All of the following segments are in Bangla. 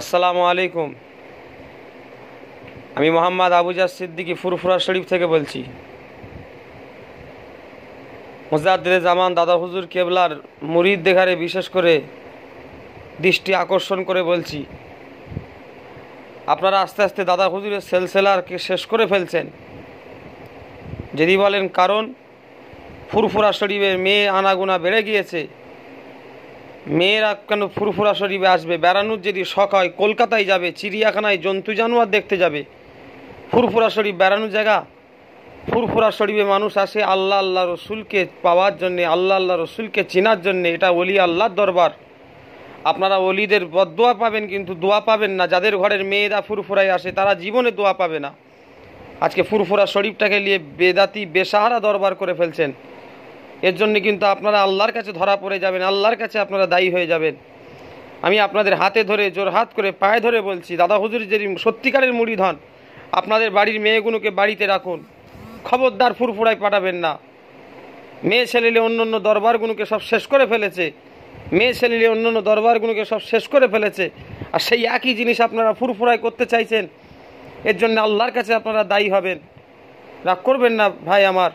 আসসালামু আলাইকুম আমি মোহাম্মদ আবুজা সিদ্দিকি ফুরফুরা শরীফ থেকে বলছি মোজাদ্দে জামান দাদা হুজুর কেবলার মুরিদ দেখারে বিশেষ করে দৃষ্টি আকর্ষণ করে বলছি আপনারা আস্তে আস্তে দাদা হুজুরের সেলসেলারকে শেষ করে ফেলছেন যদি বলেন কারণ ফুরফুরা শরীফের মেয়ে আনাগুনা বেড়ে গিয়েছে মেয়েরা কেন ফুরফুরা শরীফে আসবে বেড়ানোর যদি শখ হয় কলকাতায় যাবে চিড়িয়াখানায় জন্তু জানোয়ার দেখতে যাবে ফুরফুরা শরীফ বেড়ানোর জায়গা ফুরফুরা শরীফে মানুষ আসে আল্লাহ আল্লাহ রসুলকে পাওয়ার জন্যে আল্লাহ আল্লাহ রসুলকে চেনার জন্যে এটা অলি আল্লাহর দরবার আপনারা অলিদের বদোয়া পাবেন কিন্তু দোয়া পাবেন না যাদের ঘরের মেয়েরা ফুরফুরায় আসে তারা জীবনে দোয়া পাবে না আজকে ফুরফুরা শরীফটাকে নিয়ে বেদাতি বেসাহারা দরবার করে ফেলছেন এর জন্য কিন্তু আপনারা আল্লাহর কাছে ধরা পড়ে যাবেন আল্লাহর কাছে আপনারা দায়ী হয়ে যাবেন আমি আপনাদের হাতে ধরে জোর হাত করে পায়ে ধরে বলছি দাদা হুজুর যে সত্যিকারের মুড়িধন আপনাদের বাড়ির মেয়েগুলোকে বাড়িতে রাখুন খবরদার ফুরফুরায় পাঠাবেন না মেয়ে ছেলেলে অন্য অন্য দরবারগুলোকে সব শেষ করে ফেলেছে মেয়ে ছেলেলে অন্য অন্য দরবারগুলোকে সব শেষ করে ফেলেছে আর সেই একই জিনিস আপনারা ফুরফুরায় করতে চাইছেন এর জন্য আল্লাহর কাছে আপনারা দায়ী হবেন রাগ করবেন না ভাই আমার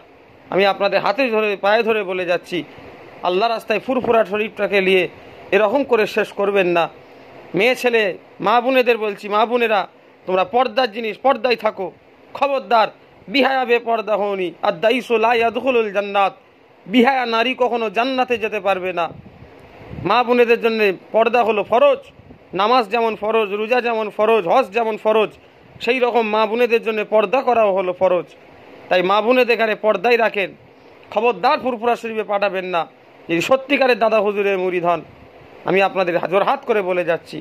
আমি আপনাদের হাতে ধরে পায়ে ধরে বলে যাচ্ছি আল্লাহ রাস্তায় ফুরফুরা শরীফটাকে নিয়ে এরকম করে শেষ করবেন না মেয়ে ছেলে মা বোনেদের বলছি মা বোনেরা তোমরা পর্দার জিনিস পর্দায় থাকো খবরদার বিহায়া বে পর্দা হওনি আর দাইসো লাইয়াদুল জান্নাত বিহায়া নারী কখনো জান্নাতে যেতে পারবে না মা বোনেদের জন্য পর্দা হলো ফরজ নামাজ যেমন ফরজ রোজা যেমন ফরজ হজ যেমন ফরজ সেই রকম মা বোনেদের জন্য পর্দা করাও হলো ফরজ তাই মা বোনে এখানে পর্দায় রাখেন খবরদার ফুরফুরা শরীফে পাঠাবেন না যদি সত্যিকারের দাদা হুজুরের মুড়ি ধন আমি আপনাদের হাত করে বলে যাচ্ছি